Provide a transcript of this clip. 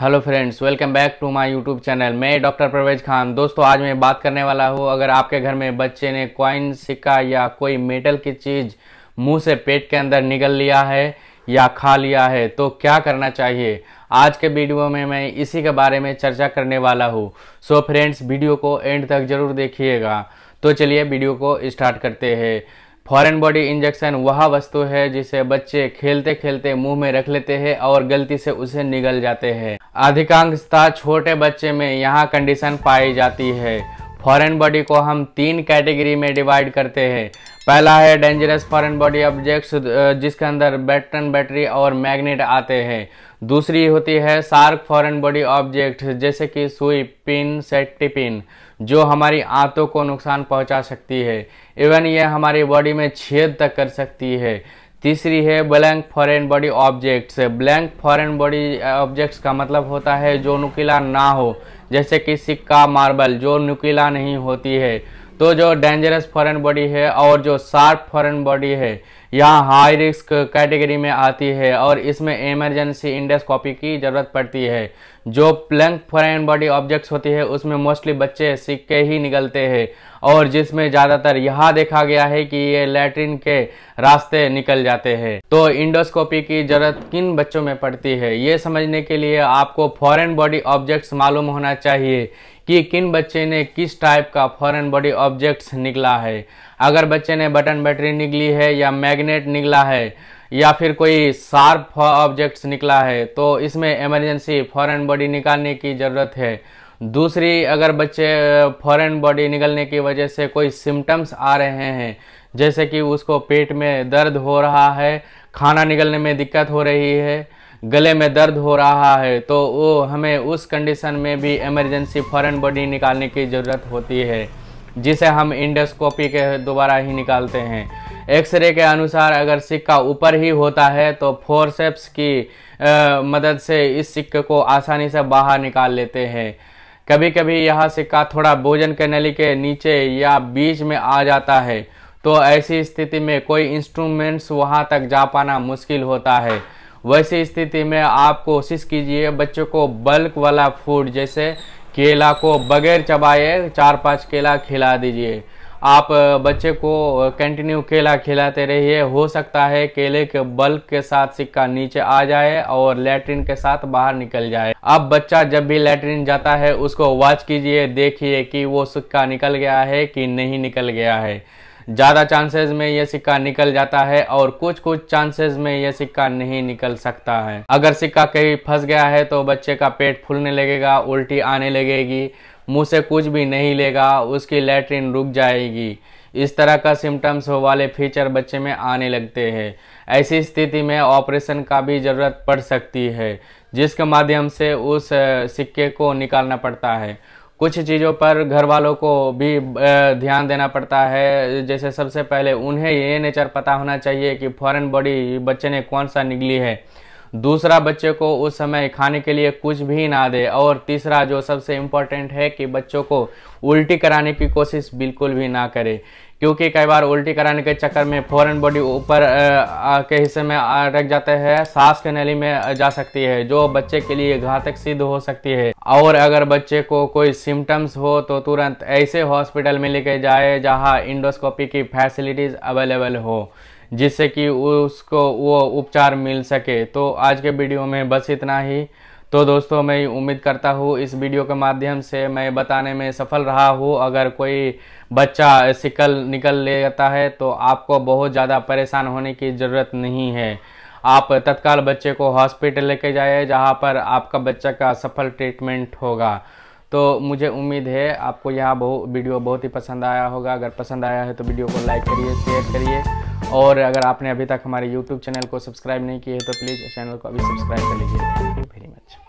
hello friends welcome back to my YouTube channel मैं doctor Parvez Khan दोस्तों आज मैं बात करने वाला हूँ अगर आपके घर में बच्चे ने कॉइन सिक्का या कोई मेटल की चीज़ मुंह से पेट के अंदर निकल लिया है या खा लिया है तो क्या करना चाहिए आज के वीडियो में मैं इसी के बारे में चर्चा करने वाला हूँ सो फ्रेंड्स वीडियो को एंड तक जरूर देखिएगा तो चलिए वीडियो को स्टार्ट करते हैं फॉरेन बॉडी इंजेक्शन वह वस्तु है जिसे बच्चे खेलते खेलते मुंह में रख लेते हैं और गलती से उसे निगल जाते हैं अधिकांशता छोटे बच्चे में यहाँ कंडीशन पाई जाती है फॉरेन बॉडी को हम तीन कैटेगरी में डिवाइड करते हैं पहला है डेंजरस फॉरेन बॉडी ऑब्जेक्ट्स जिसके अंदर बैटन बैटरी और मैग्नेट आते हैं दूसरी होती है शार्क फॉरेन बॉडी ऑब्जेक्ट जैसे कि सुई पिन सेट्टी पिन जो हमारी आंतों को नुकसान पहुंचा सकती है इवन ये हमारी बॉडी में छेद तक कर सकती है तीसरी है blank foreign body objects blank foreign body objects का मतलब होता है जो नुकीला ना हो जैसे कि सिक्का मार्बल जो नुकीला नहीं होती है तो जो डेंजरस फॉरेन बॉडी है और जो शार्प फॉरेन बॉडी है यहाँ हाई रिस्क कैटेगरी में आती है और इसमें इमरजेंसी इंडेस्कोपी की ज़रूरत पड़ती है जो प्लंक फॉरन बॉडी ऑब्जेक्ट्स होती है उसमें मोस्टली बच्चे सिक्के ही निकलते हैं और जिसमें ज़्यादातर यहाँ देखा गया है कि ये लेटरिन के रास्ते निकल जाते हैं तो इंडोस्कोपी की ज़रूरत किन बच्चों में पड़ती है ये समझने के लिए आपको फॉरेन बॉडी ऑब्जेक्ट्स मालूम होना चाहिए कि किन बच्चे ने किस टाइप का फॉरेन बॉडी ऑब्जेक्ट्स निकला है अगर बच्चे ने बटन बैटरी निकली है या मैग्नेट कैबिनेट निकला है या फिर कोई शार्प ऑब्जेक्ट्स निकला है तो इसमें इमरजेंसी फॉरेन बॉडी निकालने की ज़रूरत है दूसरी अगर बच्चे फॉरेन बॉडी निकलने की वजह से कोई सिम्टम्स आ रहे हैं जैसे कि उसको पेट में दर्द हो रहा है खाना निकलने में दिक्कत हो रही है गले में दर्द हो रहा है तो वो हमें उस कंडीशन में भी इमरजेंसी फॉरेन बॉडी निकालने की ज़रूरत होती है जिसे हम इंडोस्कोपी के दोबारा ही निकालते हैं एक्सरे के अनुसार अगर सिक्का ऊपर ही होता है तो फोरसेप्स की आ, मदद से इस सिक्के को आसानी से बाहर निकाल लेते हैं कभी कभी यह सिक्का थोड़ा भोजन के नली के नीचे या बीच में आ जाता है तो ऐसी स्थिति में कोई इंस्ट्रूमेंट्स वहां तक जा पाना मुश्किल होता है वैसी स्थिति में आप कोशिश कीजिए बच्चों को बल्क वाला फूड जैसे केला को बगैर चबाए चार पांच केला खिला दीजिए आप बच्चे को कंटिन्यू केला खिलाते रहिए हो सकता है केले के बल्क के साथ सिक्का नीचे आ जाए और लेटरिन के साथ बाहर निकल जाए अब बच्चा जब भी लेटरिन जाता है उसको वॉच कीजिए देखिए कि वो सिक्का निकल गया है कि नहीं निकल गया है ज़्यादा चांसेस में यह सिक्का निकल जाता है और कुछ कुछ चांसेस में यह सिक्का नहीं निकल सकता है अगर सिक्का कहीं फंस गया है तो बच्चे का पेट फूलने लगेगा उल्टी आने लगेगी मुँह से कुछ भी नहीं लेगा उसकी लेटरिन रुक जाएगी इस तरह का सिम्टम्स वाले फीचर बच्चे में आने लगते हैं ऐसी स्थिति में ऑपरेशन का भी ज़रूरत पड़ सकती है जिसके माध्यम से उस सिक्के को निकालना पड़ता है कुछ चीज़ों पर घर वालों को भी ध्यान देना पड़ता है जैसे सबसे पहले उन्हें ये नेचर पता होना चाहिए कि फॉरेन बॉडी बच्चे ने कौन सा निकली है दूसरा बच्चे को उस समय खाने के लिए कुछ भी ना दे और तीसरा जो सबसे इम्पोर्टेंट है कि बच्चों को उल्टी कराने की कोशिश बिल्कुल भी ना करे क्योंकि कई बार उल्टी कराने के चक्कर में फॉरन बॉडी ऊपर के हिस्से में रख जाते हैं सांस के नली में जा सकती है जो बच्चे के लिए घातक सिद्ध हो सकती है और अगर बच्चे को कोई सिम्टम्स हो तो तुरंत ऐसे हॉस्पिटल में लेके जाए जहां इंडोस्कोपी की फैसिलिटीज़ अवेलेबल हो जिससे कि उसको वो उपचार मिल सके तो आज के वीडियो में बस इतना ही तो दोस्तों मैं उम्मीद करता हूँ इस वीडियो के माध्यम से मैं बताने में सफल रहा हूँ अगर कोई बच्चा सिकल निकल ले जाता है तो आपको बहुत ज़्यादा परेशान होने की ज़रूरत नहीं है आप तत्काल बच्चे को हॉस्पिटल लेके जाए जहाँ पर आपका बच्चा का सफल ट्रीटमेंट होगा तो मुझे उम्मीद है आपको यह वीडियो बहुत ही पसंद आया होगा अगर पसंद आया है तो वीडियो को लाइक करिए शेयर करिए और अगर आपने अभी तक हमारे यूट्यूब चैनल को सब्सक्राइब नहीं किया है तो प्लीज़ चैनल को अभी सब्सक्राइब कर लीजिए थैंक यू वेरी मच